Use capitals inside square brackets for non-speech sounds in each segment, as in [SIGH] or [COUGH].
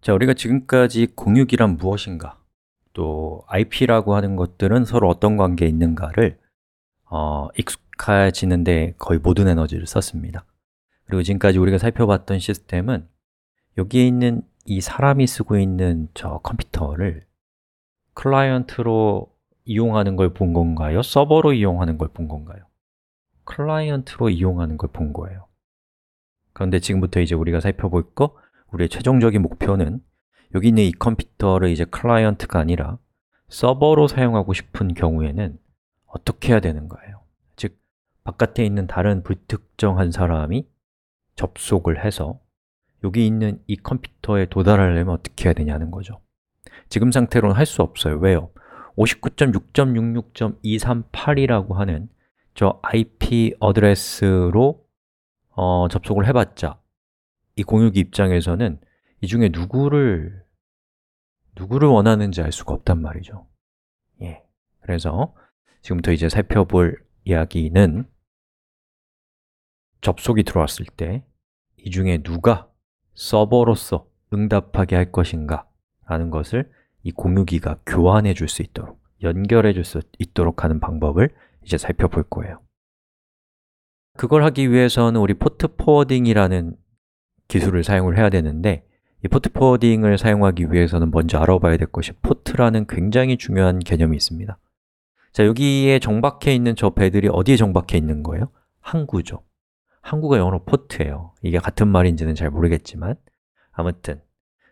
자, 우리가 지금까지 공유기란 무엇인가, 또 IP라고 하는 것들은 서로 어떤 관계에 있는가를 어, 익숙해지는데 거의 모든 에너지를 썼습니다. 그리고 지금까지 우리가 살펴봤던 시스템은 여기에 있는 이 사람이 쓰고 있는 저 컴퓨터를 클라이언트로 이용하는 걸 본 건가요? 서버로 이용하는 걸 본 건가요? 클라이언트로 이용하는 걸 본 거예요. 그런데 지금부터 이제 우리가 살펴볼 거 우리의 최종적인 목표는 여기 있는 이 컴퓨터를 이제 클라이언트가 아니라 서버로 사용하고 싶은 경우에는 어떻게 해야 되는 거예요? 즉, 바깥에 있는 다른 불특정한 사람이 접속을 해서 여기 있는 이 컴퓨터에 도달하려면 어떻게 해야 되냐는 거죠 지금 상태로는 할 수 없어요. 왜요? 59.6.66.238이라고 하는 저 IP 어드레스로 어, 접속을 해봤자 이 공유기 입장에서는 이 중에 누구를 누구를 원하는지 알 수가 없단 말이죠. 예. 그래서 지금부터 이제 살펴볼 이야기는 접속이 들어왔을 때 이 중에 누가 서버로서 응답하게 할 것인가 라는 것을 이 공유기가 교환해 줄 수 있도록 연결해 줄 수 있도록 하는 방법을 이제 살펴볼 거예요. 그걸 하기 위해서는 우리 포트 포워딩이라는 기술을 사용을 해야 되는데 이 포트 포워딩을 사용하기 위해서는 먼저 알아봐야 될 것이 포트라는 굉장히 중요한 개념이 있습니다 자, 여기에 정박해 있는 저 배들이 어디에 정박해 있는 거예요? 항구죠 항구가 영어로 포트예요 이게 같은 말인지는 잘 모르겠지만 아무튼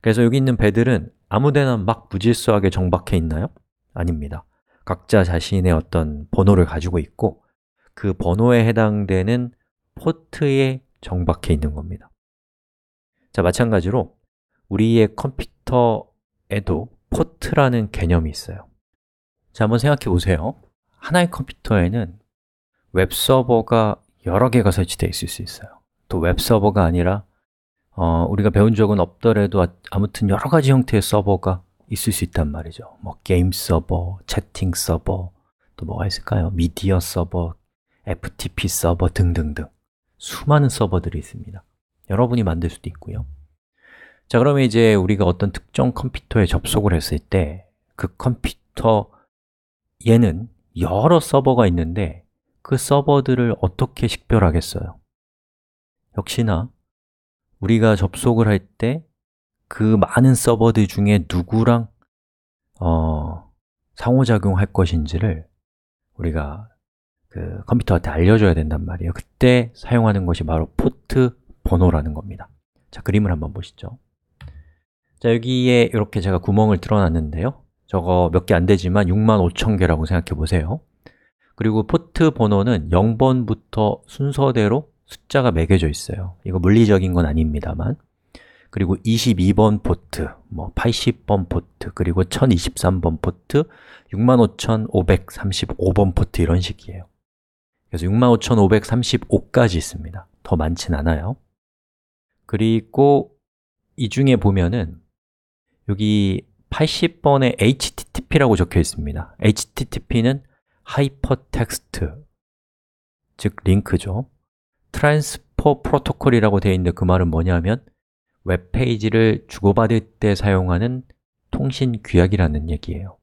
그래서 여기 있는 배들은 아무데나 막 무질서하게 정박해 있나요? 아닙니다 각자 자신의 어떤 번호를 가지고 있고 그 번호에 해당되는 포트에 정박해 있는 겁니다 자, 마찬가지로 우리의 컴퓨터에도 포트라는 개념이 있어요 자, 한번 생각해 보세요 하나의 컴퓨터에는 웹서버가 여러 개가 설치되어 있을 수 있어요 또 웹서버가 아니라 어, 우리가 배운 적은 없더라도 아, 아무튼 여러 가지 형태의 서버가 있을 수 있단 말이죠 뭐 게임 서버, 채팅 서버, 또 뭐가 있을까요? 미디어 서버, FTP 서버 등등등 수많은 서버들이 있습니다 여러분이 만들 수도 있고요 자 그러면 이제 우리가 어떤 특정 컴퓨터에 접속을 했을 때 그 컴퓨터 얘는 여러 서버가 있는데 그 서버들을 어떻게 식별하겠어요? 역시나 우리가 접속을 할 때 그 많은 서버들 중에 누구랑 어, 상호작용할 것인지를 우리가 그 컴퓨터한테 알려줘야 된단 말이에요 그때 사용하는 것이 바로 포트 번호라는 겁니다 자, 그림을 한번 보시죠 자, 여기에 이렇게 제가 구멍을 드러놨는데요 저거 몇 개 안 되지만 6만 5천 개라고 생각해 보세요 그리고 포트 번호는 0번부터 순서대로 숫자가 매겨져 있어요 이거 물리적인 건 아닙니다만 그리고 22번 포트, 뭐 80번 포트, 그리고 1023번 포트, 65,535번 포트 이런 식이에요 그래서 65,535까지 있습니다 더 많진 않아요 그리고 이 중에 보면은 여기 80번에 HTTP라고 적혀 있습니다. HTTP는 hypertext 즉 링크죠. 트랜스퍼 프로토콜이라고 되어 있는데 그 말은 뭐냐면 웹페이지를 주고받을 때 사용하는 통신 규약이라는 얘기예요.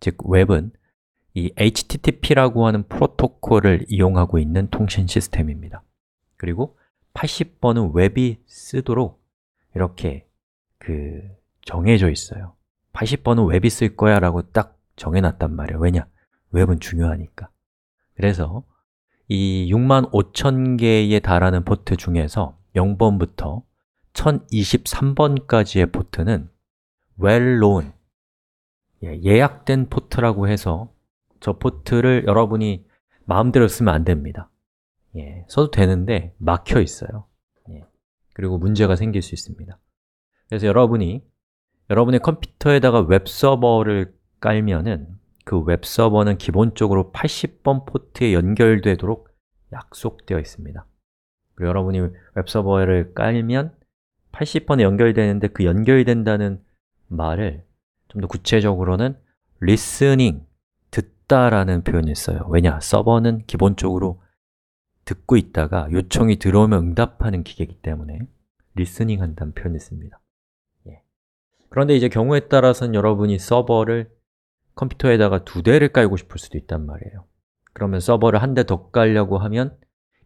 즉 웹은 이 HTTP라고 하는 프로토콜을 이용하고 있는 통신 시스템입니다. 그리고 80번은 웹이 쓰도록 이렇게 그 정해져 있어요 80번은 웹이 쓸 거야 라고 딱 정해놨단 말이에요 왜냐? 웹은 중요하니까 그래서 이6 5 0 0 0 개에 달하는 포트 중에서 0번부터 1023번까지의 포트는 well known, 예, 예약된 포트라고 해서 저 포트를 여러분이 마음대로 쓰면 안 됩니다 예, 써도 되는데 막혀 있어요 예, 그리고 문제가 생길 수 있습니다 그래서 여러분이 여러분의 컴퓨터에다가 웹서버를 깔면은 그 웹서버는 기본적으로 80번 포트에 연결되도록 약속되어 있습니다 그리고 여러분이 웹서버를 깔면 80번에 연결되는데 그 연결된다는 말을 좀 더 구체적으로는 listening, 듣다라는 표현을 써요 왜냐, 서버는 기본적으로 듣고 있다가 요청이 들어오면 응답하는 기계이기 때문에 리스닝 한다는 표현을 씁니다 예. 그런데 이제 경우에 따라서는 여러분이 서버를 컴퓨터에다가 두 대를 깔고 싶을 수도 있단 말이에요 그러면 서버를 한 대 더 깔려고 하면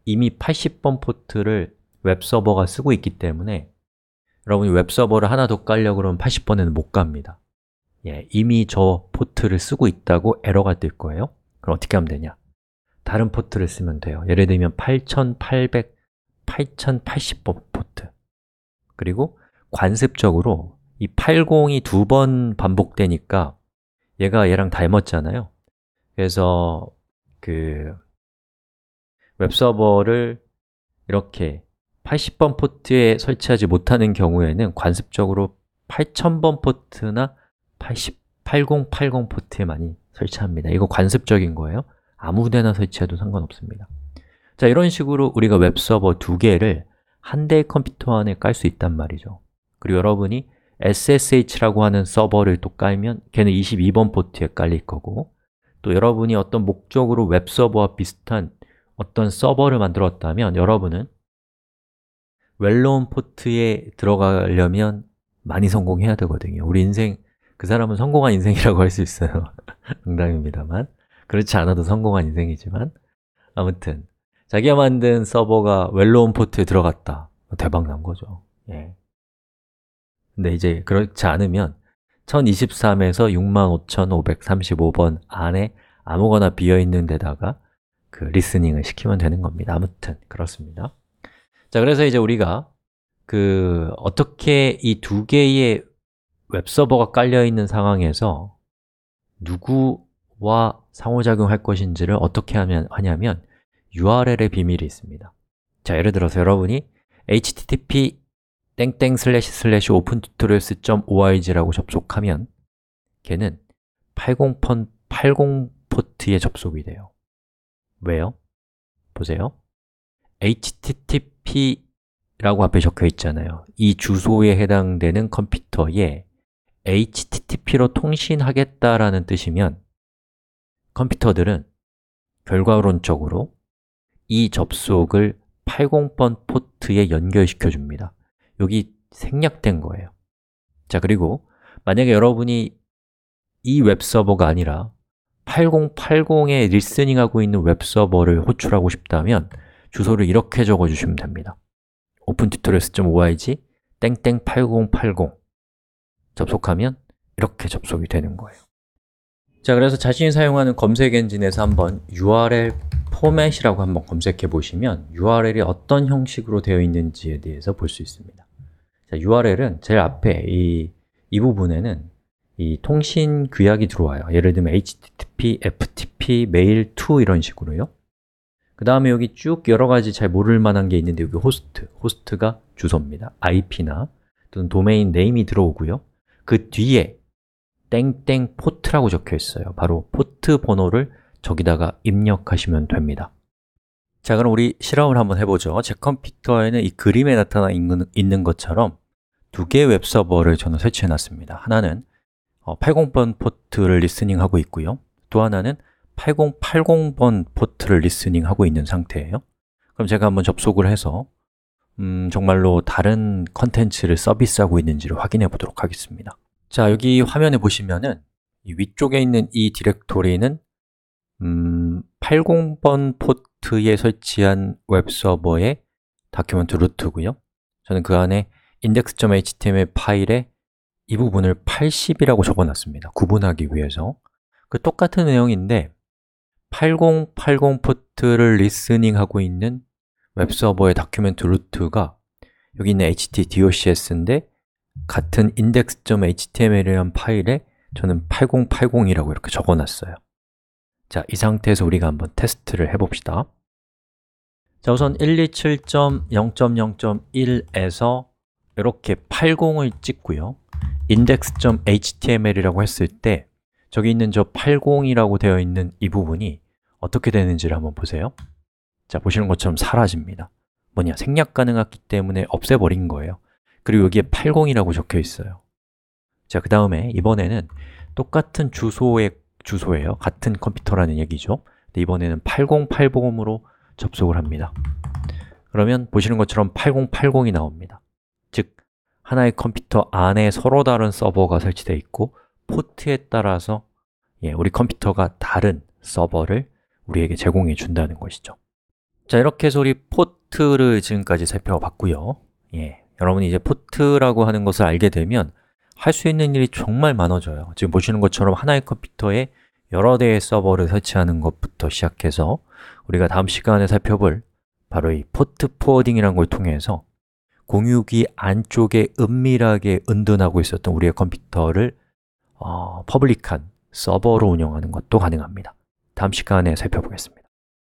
이미 80번 포트를 웹서버가 쓰고 있기 때문에 여러분이 웹서버를 하나 더 깔려고 그러면 80번에는 못 갑니다 예, 이미 저 포트를 쓰고 있다고 에러가 뜰 거예요 그럼 어떻게 하면 되냐 다른 포트를 쓰면 돼요 예를 들면 8800, 8 0 8 0 포트 그리고 관습적으로 이 80이 두 번 반복되니까 얘가 얘랑 닮았잖아요 그래서 그 웹서버를 이렇게 80번 포트에 설치하지 못하는 경우에는 관습적으로 8000번 포트나 80, 8080 포트에 많이 설치합니다 이거 관습적인 거예요 아무데나 설치해도 상관없습니다 자, 이런 식으로 우리가 웹서버 두 개를 한 대의 컴퓨터 안에 깔 수 있단 말이죠 그리고 여러분이 SSH라고 하는 서버를 또 깔면 걔는 22번 포트에 깔릴 거고 또 여러분이 어떤 목적으로 웹서버와 비슷한 어떤 서버를 만들었다면 여러분은 웰로운 포트에 들어가려면 많이 성공해야 되거든요 우리 인생, 그 사람은 성공한 인생이라고 할 수 있어요 [LAUGHS] 농담입니다만 그렇지 않아도 성공한 인생이지만 아무튼 자기가 만든 서버가 웰로운 포트에 들어갔다 대박 난 거죠 예. 근데 이제 그렇지 않으면 1023에서 65,535번 안에 아무거나 비어있는 데다가 그 리스닝을 시키면 되는 겁니다 아무튼 그렇습니다 자, 그래서 이제 우리가 그 어떻게 이 두 개의 웹서버가 깔려 있는 상황에서 누구 와 상호작용할 것인지를 어떻게 하면 하냐면 URL의 비밀이 있습니다 자, 예를 들어서 여러분이 http 땡땡 슬래시 슬래시 opentutorials.org라고 접속하면 걔는 80 80 포트에 접속이 돼요 왜요? 보세요 http라고 앞에 적혀 있잖아요 이 주소에 해당되는 컴퓨터에 http로 통신하겠다라는 뜻이면 컴퓨터들은 결과론적으로 이 접속을 80번 포트에 연결시켜 줍니다 여기 생략된 거예요 자 그리고 만약에 여러분이 이 웹서버가 아니라 8080에 리스닝하고 있는 웹서버를 호출하고 싶다면 주소를 이렇게 적어주시면 됩니다 opentutorials.org 땡땡8080 접속하면 이렇게 접속이 되는 거예요 자, 그래서 자신이 사용하는 검색 엔진에서 한번 URL 포맷이라고 한번 검색해 보시면 URL이 어떤 형식으로 되어 있는지에 대해서 볼 수 있습니다. 자, URL은 제일 앞에 이, 이 부분에는 이 통신 규약이 들어와요. 예를 들면 HTTP, FTP, 메일 to 이런 식으로요. 그 다음에 여기 쭉 여러 가지 잘 모를 만한 게 있는데 여기 호스트, 호스트가 주소입니다. IP나 또는 도메인 네임이 들어오고요. 그 뒤에 땡땡 포트라고 적혀 있어요 바로 포트 번호를 저기다가 입력하시면 됩니다 자 그럼 우리 실험을 한번 해보죠 제 컴퓨터에는 이 그림에 나타나 있는 것처럼 두 개의 웹서버를 저는 설치해 놨습니다 하나는 80번 어, 포트를 리스닝하고 있고요 또 하나는 8080번 포트를 리스닝하고 있는 상태예요 그럼 제가 한번 접속을 해서 음, 정말로 다른 컨텐츠를 서비스하고 있는지를 확인해 보도록 하겠습니다 자, 여기 화면에 보시면은 위쪽에 있는 이 디렉토리는 음, 80번 포트에 설치한 웹서버의 다큐멘트 루트고요 저는 그 안에 index.html 파일에 이 부분을 80이라고 적어놨습니다 구분하기 위해서 그 똑같은 내용인데 8080 포트를 리스닝하고 있는 웹서버의 다큐멘트 루트가 여기 있는 htdocs인데 같은 i n d e x h t m l 이라는 파일에 저는 8080이라고 이렇게 적어놨어요 자, 이 상태에서 우리가 한번 테스트를 해봅시다 자, 우선 127.0.0.1에서 이렇게 80을 찍고요 index.html이라고 했을 때 저기 있는 저 80이라고 되어 있는 이 부분이 어떻게 되는지를 한번 보세요 자, 보시는 것처럼 사라집니다 뭐냐, 생략 가능하기 때문에 없애버린 거예요 그리고 여기에 80이라고 적혀 있어요 자, 그 다음에 이번에는 똑같은 주소의 주소예요 같은 컴퓨터라는 얘기죠 근데 이번에는 8080으로 접속을 합니다 그러면 보시는 것처럼 8080이 나옵니다 즉, 하나의 컴퓨터 안에 서로 다른 서버가 설치되어 있고 포트에 따라서 예, 우리 컴퓨터가 다른 서버를 우리에게 제공해 준다는 것이죠 자, 이렇게 해서 우리 포트를 지금까지 살펴봤고요 예, 여러분이 이제 포트라고 하는 것을 알게 되면 할 수 있는 일이 정말 많아져요 지금 보시는 것처럼 하나의 컴퓨터에 여러 대의 서버를 설치하는 것부터 시작해서 우리가 다음 시간에 살펴볼 바로 이 포트 포워딩이라는 걸 통해서 공유기 안쪽에 은밀하게 은둔하고 있었던 우리의 컴퓨터를 어, 퍼블릭한 서버로 운영하는 것도 가능합니다 다음 시간에 살펴보겠습니다